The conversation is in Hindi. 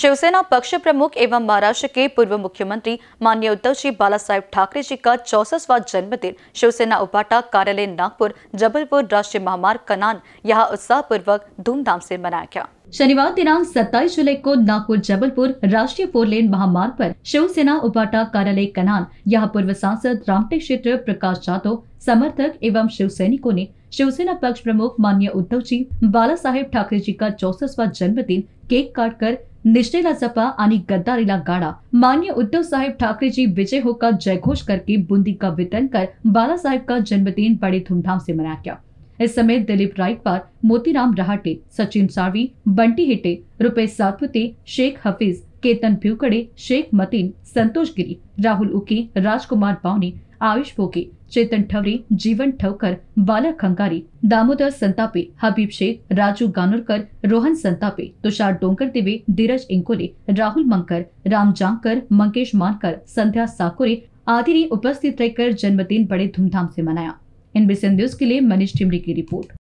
शिवसेना पक्ष प्रमुख एवं महाराष्ट्र के पूर्व मुख्यमंत्री मान्य उद्धव जी बाला साहेब ठाकरे जी का चौसठवा जन्मदिन शिवसेना उपाटा कार्यालय नागपुर जबलपुर राष्ट्रीय महामार्ग कनान यहाँ उत्साह पूर्वक धूमधाम से मनाया गया शनिवार दिनांक 27 जुलाई को नागपुर जबलपुर राष्ट्रीय फोरलेन महामार्ग पर शिवसेना उपाटा कार्यालय कनान यहाँ पूर्व सांसद रामटेक क्षेत्र प्रकाश जाधव समर्थक एवं शिव सैनिकों ने शिवसेना पक्ष प्रमुख मान्य उद्धव जी बाला साहेब ठाकरे जी का चौसठवा जन्मदिन केक काट कर निष्ठेला जपा आणि गद्दारीला गाडा मान्य उद्धव साहेब ठाकरेजी विजय हो का जयघोष करके बूंदी का वितरण कर बाला साहेब का जन्मदिन बड़े धूमधाम से मनाया गया इस समय दिलीप रायकवार मोतीराम रहाटे सचिन सावी बंटी हिटे रुपेश सातपुते शेख हफीज केतन भ्यूकड़े शेख मतीन संतोष गिरी राहुल उके राजकुमार पावनी आयुष फोके चेतन ठवरे जीवन ठवकर बालक खंकारी दामोदर संतापे हबीब शेख राजू गानुरकर रोहन संतापे तुषार डोंकर दिवे धीरज इंकोले राहुल मंकर राम जांकर मंकेश मानकर संध्या साकुरे आदि ने उपस्थित रहकर जन्मदिन बड़े धूमधाम से मनाया इनबीसी न्यूज के लिए मनीष ठिमरी की रिपोर्ट